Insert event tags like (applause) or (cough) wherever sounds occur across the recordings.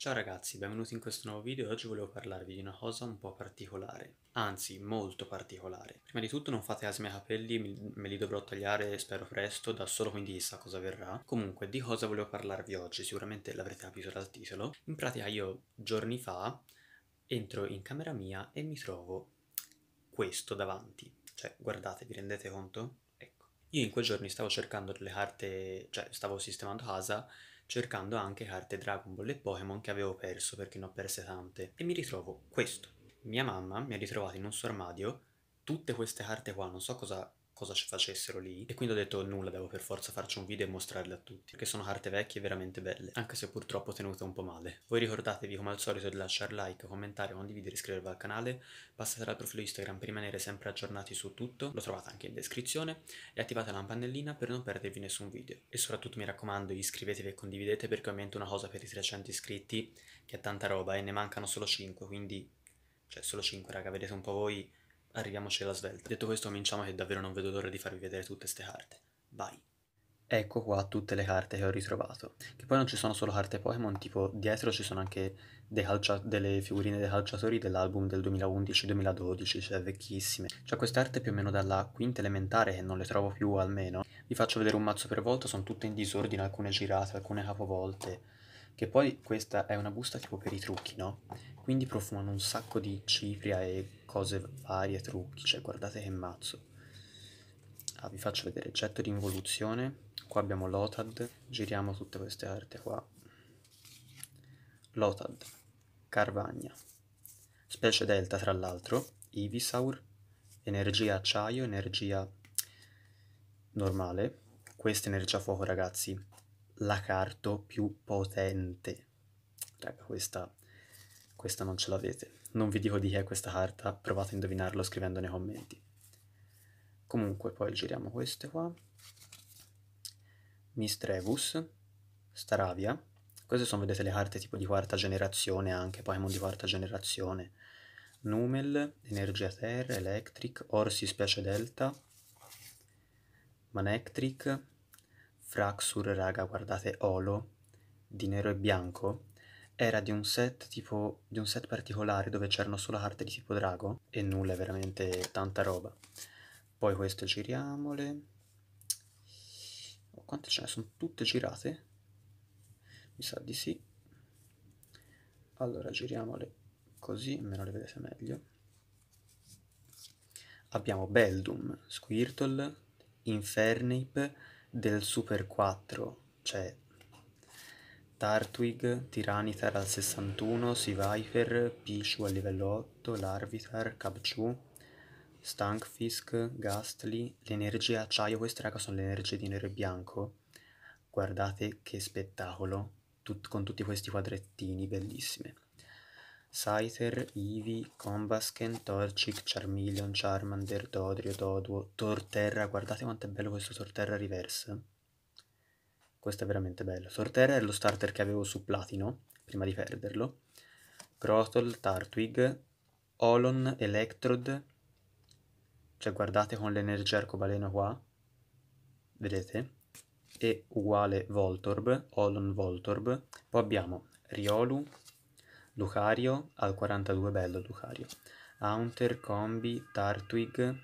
Ciao ragazzi, benvenuti in questo nuovo video e oggi volevo parlarvi di una cosa un po' particolare, anzi molto particolare. Prima di tutto non fate caso ai capelli, me li dovrò tagliare spero presto da solo quindi chissà cosa verrà. Comunque di cosa volevo parlarvi oggi, sicuramente l'avrete capito dal titolo. In pratica io giorni fa entro in camera mia e mi trovo questo davanti. Cioè guardate, vi rendete conto? Ecco. Io in quei giorni stavo cercando delle carte, cioè stavo sistemando casa cercando anche carte Dragon Ball e Pokémon che avevo perso perché ne ho perse tante, e mi ritrovo questo. Mia mamma mi ha ritrovato in un suo armadio tutte queste carte qua, non so cosa cosa ci facessero lì e quindi ho detto nulla, devo per forza farci un video e mostrarle a tutti, perché sono carte vecchie veramente belle, anche se purtroppo tenute un po' male. Voi ricordatevi come al solito di lasciare like, commentare, condividere, e iscrivervi al canale, passate al profilo Instagram per rimanere sempre aggiornati su tutto, lo trovate anche in descrizione, e attivate la campanellina per non perdervi nessun video. E soprattutto mi raccomando iscrivetevi e condividete perché ho una cosa per i 300 iscritti, che è tanta roba e ne mancano solo 5, quindi... Cioè, solo 5, raga, vedete un po' voi arriviamoci alla svelta. Detto questo cominciamo che davvero non vedo l'ora di farvi vedere tutte queste carte. Vai! Ecco qua tutte le carte che ho ritrovato. Che poi non ci sono solo carte Pokémon, tipo dietro ci sono anche calcia- delle figurine dei calciatori dell'album del 2011-2012, cioè vecchissime. C'è cioè, queste arte più o meno dalla quinta elementare che non le trovo più almeno. Vi faccio vedere un mazzo per volta, sono tutte in disordine, alcune girate, alcune capovolte. Che poi questa è una busta tipo per i trucchi, no? Quindi profumano un sacco di cipria e cose varie, trucchi, cioè guardate che mazzo. Ah, vi faccio vedere, getto di involuzione, qua abbiamo Lotad, giriamo tutte queste carte qua. Lotad, Carvagna, specie delta tra l'altro, Ivisaur, energia acciaio, energia normale, questa energia fuoco ragazzi la l'acarto più potente. Raga, questa, questa non ce l'avete. Non vi dico di chi è questa carta, provate a indovinarlo scrivendo nei commenti. Comunque, poi giriamo queste qua. Mistregus, Staravia. Queste sono, vedete, le carte tipo di quarta generazione anche, Pokémon di quarta generazione. Numel, Energia Terra, Electric, Orsi Specie Delta, Manectric, Fraxur, raga, guardate, Olo, di nero e bianco, era di un set tipo, di un set particolare dove c'erano solo carte di tipo drago e nulla, veramente tanta roba. Poi queste giriamole. Oh, quante ce ne sono? Tutte girate? Mi sa di sì. Allora giriamole così, almeno le vedete meglio. Abbiamo Beldum, Squirtle, Infernape, del Super 4 c'è cioè Tartwig, Tyranitar al 61, Seaviper, Pichu al livello 8, Larvitar, Kabchu, Stankfisk, Gastly, l'energia acciaio, queste raga sono le energie di nero e bianco, guardate che spettacolo, Tut- con tutti questi quadrettini bellissime. Scyther, Ivi, Combasken, Torchic, Charmeleon, Charmander, Dodrio, Doduo, Torterra. Guardate quanto è bello questo Torterra reverse. Questo è veramente bello. Torterra è lo starter che avevo su Platino, prima di perderlo. Grotol, Tartwig, Olon, Electrode. Cioè guardate con l'energia arcobaleno qua. Vedete? E uguale Voltorb, Olon Voltorb. Poi abbiamo Riolu, Lucario al 42 bello Lucario. Haunter, Combi, Tartwig,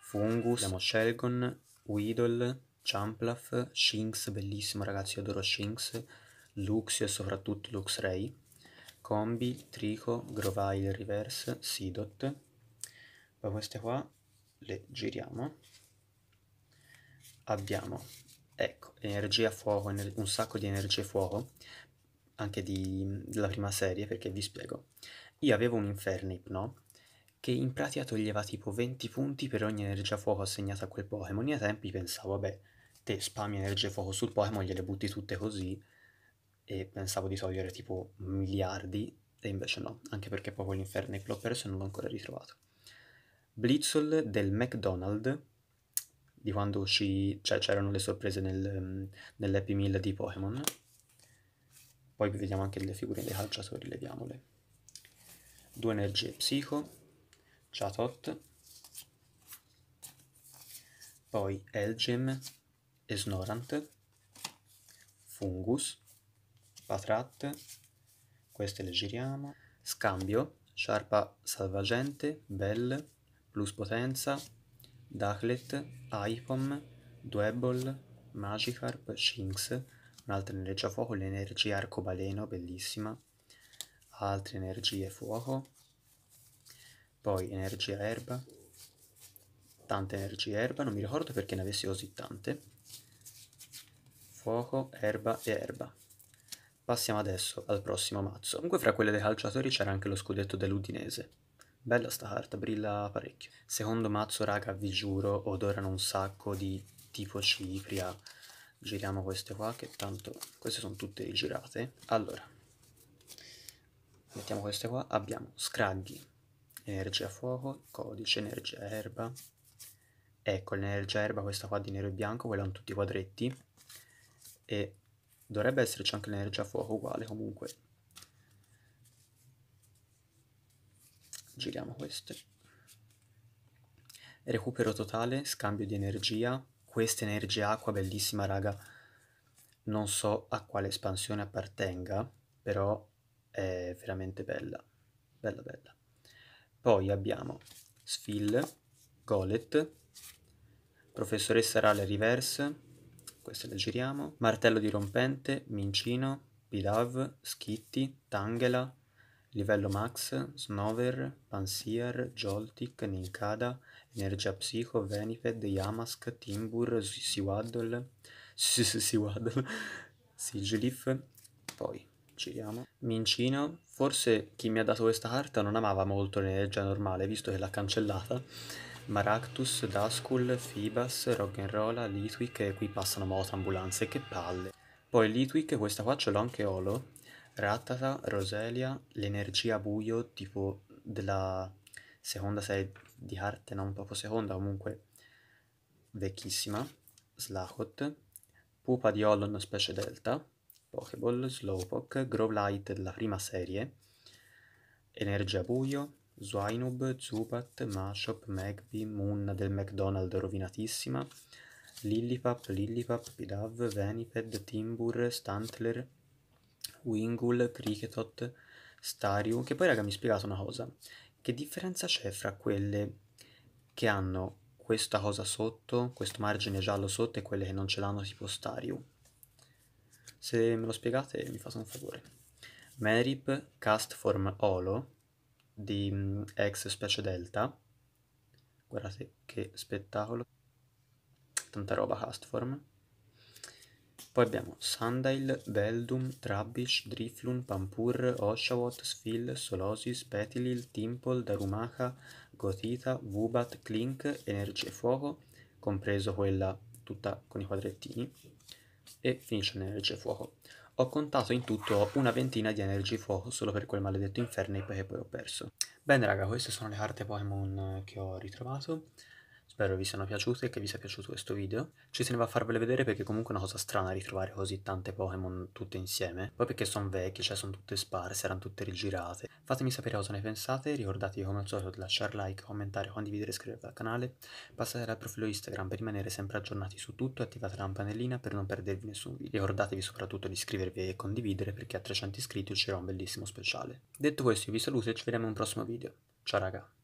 Fungus, Shelgon, Weedle, Champlaf, Shinx, bellissimo ragazzi, io adoro Shinx, Luxio e soprattutto Luxray, Combi, Trico, Grovile Reverse, Sidot. Poi queste qua le giriamo. Abbiamo, ecco, energia fuoco, ener un sacco di energie fuoco, anche di, della prima serie perché vi spiego. Io avevo un Infernip, no? Che in pratica toglieva tipo 20 punti per ogni energia fuoco assegnata a quel Pokémon. Io ai tempi pensavo, vabbè, te spammi energia fuoco sul Pokémon, gliele butti tutte così. E pensavo di togliere tipo miliardi, e invece no, anche perché proprio l'Infernip l'ho perso e non l'ho ancora ritrovato. Blitzol del McDonald's di quando uscì, cioè c'erano le sorprese nel, nell'Happy Meal di Pokémon poi vediamo anche le figure dei calciatori, leviamole. Due energie psico, Chatot, poi Elgem, snorant, Fungus, Patrat, queste le giriamo, Scambio, Sciarpa Salvagente, Bell, Plus Potenza, Daclet, ipom, Dwebble, Magikarp, Shinx, un'altra energia fuoco, l'energia arcobaleno, bellissima, altre energie fuoco, poi energia erba, tante energie erba, non mi ricordo perché ne avessi così tante, fuoco, erba e erba. Passiamo adesso al prossimo mazzo. Comunque fra quelle dei calciatori c'era anche lo scudetto dell'Udinese. Bella sta carta, brilla parecchio. Secondo mazzo, raga, vi giuro, odorano un sacco di tipo cipria, giriamo queste qua che tanto queste sono tutte rigirate allora mettiamo queste qua abbiamo scraghi energia fuoco codice energia erba ecco l'energia erba questa qua di nero e bianco quella hanno tutti i quadretti e dovrebbe esserci anche l'energia fuoco uguale comunque giriamo queste recupero totale scambio di energia questa energia acqua bellissima, raga. Non so a quale espansione appartenga, però è veramente bella. Bella, bella. Poi abbiamo Sfil, Golet, Professoressa Rale Reverse, questa la giriamo, Martello di Rompente, Mincino, Pidav, Skitty, Tangela, Livello Max, Snover, Pansier, Joltik, Ninkada, Energia Psico, Venifed, Yamask, Timbur, Siwaddle, Siwaddle, (laughs) Sigilif, poi giriamo. Mincino, forse chi mi ha dato questa carta non amava molto l'energia normale, visto che l'ha cancellata. Maractus, Daskull, Fibas, Roggenrola, Litwick e qui passano moto, ambulanze, che palle. Poi Litwick, questa qua ce l'ho anche Olo, Rattata, Roselia, l'energia buio tipo della seconda serie di arte, non proprio seconda, comunque vecchissima, Slakot, Pupa di Hollon specie Delta, Pokeball, Slowpoke, Growlite della prima serie, Energia Buio, Swainub, Zubat, Mashop, Magby, Moon del McDonald's rovinatissima, Lillipap, Lillipap, Pidav, Veniped, Timbur, Stantler, Wingul, Cricketot, Stariu, che poi raga mi spiegate una cosa, che differenza c'è fra quelle che hanno questa cosa sotto, questo margine giallo sotto e quelle che non ce l'hanno tipo Stariu? Se me lo spiegate mi fate un favore. Merip Castform Olo di ex mm, specie delta. Guardate che spettacolo. Tanta roba Castform. Poi abbiamo Sundail, Veldum, Trabbish, Driflun, Pampur, Oshawott, Sfil, Solosis, Petilil, Timpol, Darumaha, Gotita, Vubat, Klink, Energia e Fuoco, compreso quella tutta con i quadrettini, e finisce in Energia e Fuoco. Ho contato in tutto una ventina di Energy Fuoco solo per quel maledetto Infernape che poi ho perso. Bene raga, queste sono le carte Pokémon che ho ritrovato. Spero vi siano piaciute e che vi sia piaciuto questo video. Ci teneva a farvele vedere perché comunque è una cosa strana ritrovare così tante Pokémon tutte insieme. Poi perché sono vecchie, cioè sono tutte sparse, erano tutte rigirate. Fatemi sapere cosa ne pensate, ricordatevi come al solito di lasciare like, commentare, condividere, e iscrivervi al canale. Passate al profilo Instagram per rimanere sempre aggiornati su tutto e attivate la campanellina per non perdervi nessun video. Ricordatevi soprattutto di iscrivervi e condividere perché a 300 iscritti uscirà un bellissimo speciale. Detto questo io vi saluto e ci vediamo in un prossimo video. Ciao raga!